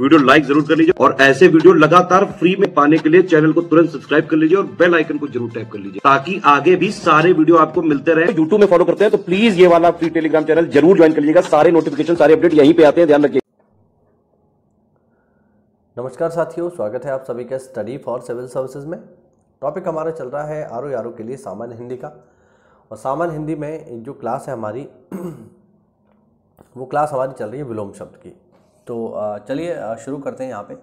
video like जरूर कर लीजिए और ऐसे वीडियो लगातार फ्री में पाने के लिए चैनल को तुरंत सब्सक्राइब कर लीजिए और बेल आइकन को जरूर टैप कर लीजिए ताकि आगे भी सारे वीडियो आपको मिलते रहे यूट्यूब में फॉलो करते हैं तो प्लीज ये वाला फ्री टेलीग्राम चैनल जरूर ज्वाइन कर लीजिएगा सारे नोटिफिकेशन सारे अपडेट यहीं पे आते हैं ध्यान रखिए नमस्कार साथियों स्वागत है आप सभी का स्टडी फॉर सिविल सर्विसेज में टॉपिक हमारा चल रहा है आर ओ के लिए सामान्य हिंदी का और सामान्य हिंदी में जो क्लास है हमारी वो क्लास हमारी चल रही है विलोम शब्द की तो चलिए शुरू करते हैं यहाँ पे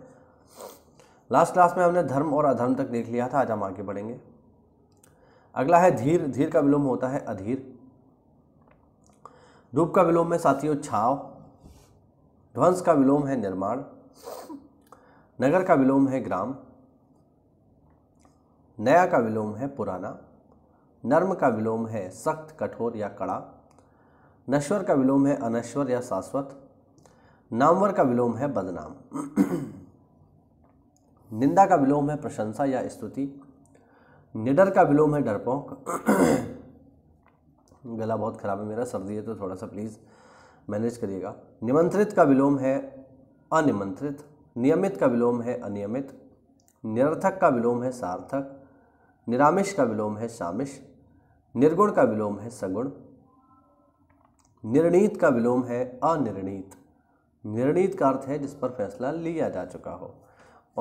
लास्ट क्लास में हमने धर्म और अधर्म तक देख लिया था आज हम आगे बढ़ेंगे अगला है धीर धीर का विलोम होता है अधीर धूप का विलोम में साथियों छाव ध्वंस का विलोम है निर्माण नगर का विलोम है ग्राम नया का विलोम है पुराना नर्म का विलोम है सख्त कठोर या कड़ा नश्वर का विलोम है अनश्वर या शाश्वत नामवर का विलोम है बदनाम निंदा का विलोम है प्रशंसा या स्तुति निडर का विलोम है डरपोंक गला बहुत ख़राब है मेरा सर्दी है तो थोड़ा सा प्लीज़ मैनेज करिएगा निमंत्रित का विलोम है अनिमंत्रित नियमित का विलोम है अनियमित निरर्थक का विलोम है सार्थक निरामिष का विलोम है सामिश निर्गुण का विलोम है सगुण निर्णीत का विलोम है अनिर्णीत निर्णीत का अर्थ है जिस पर फैसला लिया जा चुका हो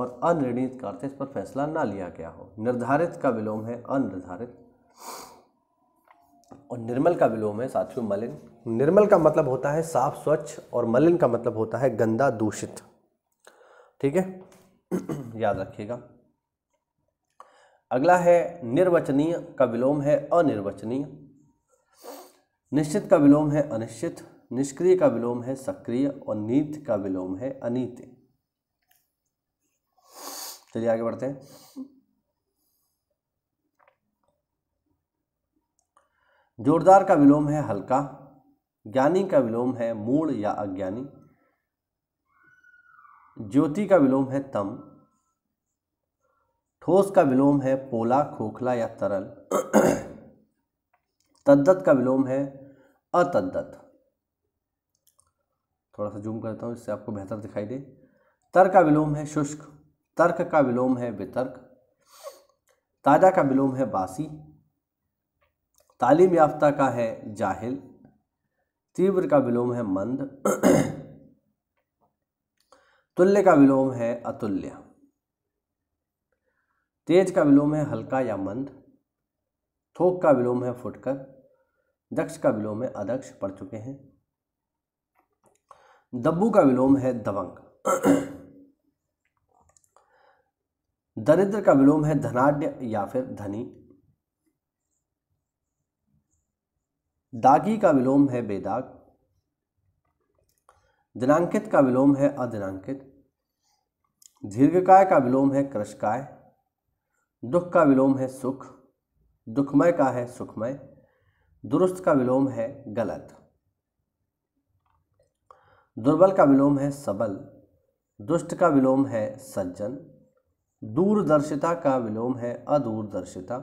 और अनिर्णीत का अर्थ है इस पर फैसला ना लिया गया हो निर्धारित का विलोम है अनिर्धारित और निर्मल का विलोम है साथियों मलिन निर्मल का मतलब होता है साफ स्वच्छ और मलिन का मतलब होता है गंदा दूषित ठीक है याद रखिएगा अगला है निर्वचनीय का विलोम है अनिर्वचनीय निश्चित का विलोम है अनिश्चित निष्क्रिय का विलोम है सक्रिय और नीत का विलोम है अनित चलिए आगे बढ़ते हैं जोरदार का विलोम है हल्का ज्ञानी का विलोम है मूल या अज्ञानी ज्योति का विलोम है तम ठोस का विलोम है पोला खोखला या तरल तद्दत का विलोम है अतद्दत थोड़ा सा जूम करता हूँ इससे आपको बेहतर दिखाई दे तर्क का विलोम है शुष्क तर्क का विलोम है वितर्क ताजा का विलोम है बासी तालीम याफ्ता का है जाहिल तीव्र का विलोम है मंद तुल्य का विलोम है अतुल्य तेज का विलोम है हल्का या मंद थोक का विलोम है फुटकर दक्ष का विलोम है अदक्ष पढ़ चुके हैं दब्बू का विलोम है दबंग दरिद्र का विलोम है धनाढ़ या फिर धनी दागी का विलोम है बेदाग दिनांकित का विलोम है अदिनांकित दीर्घकाय का विलोम है कृषकाय दुख का विलोम है सुख दुखमय का है सुखमय दुरुस्त का विलोम है गलत दुर्बल का विलोम है सबल दुष्ट का विलोम है सज्जन दूरदर्शिता का विलोम है अदूरदर्शिता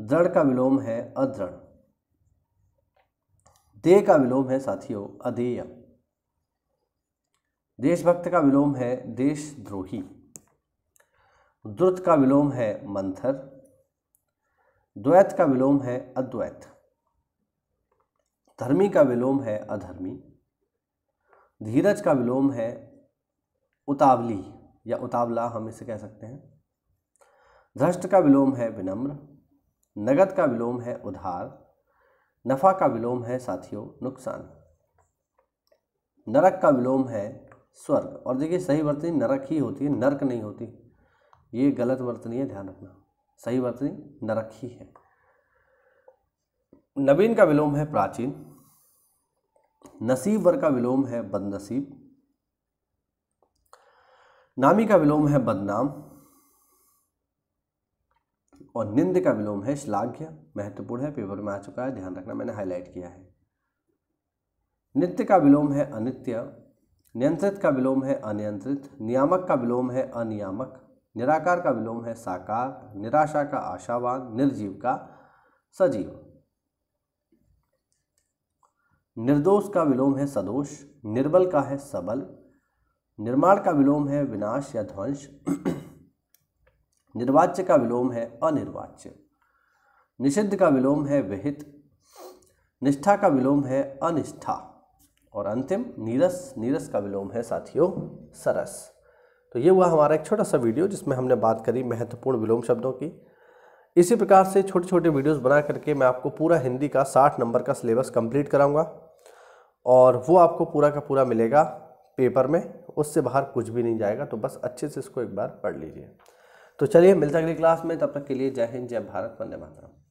दृढ़ का विलोम है अदृढ़ दे का विलोम है साथियों अधेय देशभक्त का विलोम है देशद्रोही द्रुत का विलोम है मंथर द्वैत का विलोम है अद्वैत धर्मी का विलोम है अधर्मी धीरज का विलोम है उतावली या उतावला हम इसे कह सकते हैं धृष्ट का विलोम है विनम्र नगद का विलोम है उधार नफा का विलोम है साथियों नुकसान नरक का विलोम है स्वर्ग और देखिए सही वर्तनी नरक ही होती है नरक नहीं होती ये गलत वर्तनी है ध्यान रखना सही वर्तनी नरक ही है नवीन का विलोम है प्राचीन नसीब वर का विलोम है बदनसीब नामी का विलोम है बदनाम और निंद का विलोम है श्लाघ्य महत्वपूर्ण है पेपर में आ चुका है ध्यान रखना मैंने हाईलाइट किया है नित्य का विलोम है अनित्य नियंत्रित का विलोम है अनियंत्रित नियामक का विलोम है अनियामक निराकार का विलोम है साकार निराशा का आशावान निर्जीव का सजीव निर्दोष का विलोम है सदोष निर्बल का है सबल निर्माण का विलोम है विनाश या ध्वंस निर्वाच्य का विलोम है अनिर्वाच्य निषिद्ध का विलोम है विहित निष्ठा का विलोम है अनिष्ठा और अंतिम नीरस नीरस का विलोम है साथियों सरस तो ये हुआ हमारा एक छोटा सा वीडियो जिसमें हमने बात करी महत्वपूर्ण विलोम शब्दों की इसी प्रकार से छोटे छोटे वीडियोस बना करके मैं आपको पूरा हिंदी का 60 नंबर का सिलेबस कंप्लीट कराऊंगा और वो आपको पूरा का पूरा मिलेगा पेपर में उससे बाहर कुछ भी नहीं जाएगा तो बस अच्छे से इसको एक बार पढ़ लीजिए तो चलिए मिलते अगली क्लास में तब तक के लिए जय हिंद जय भारत वंदे मातरम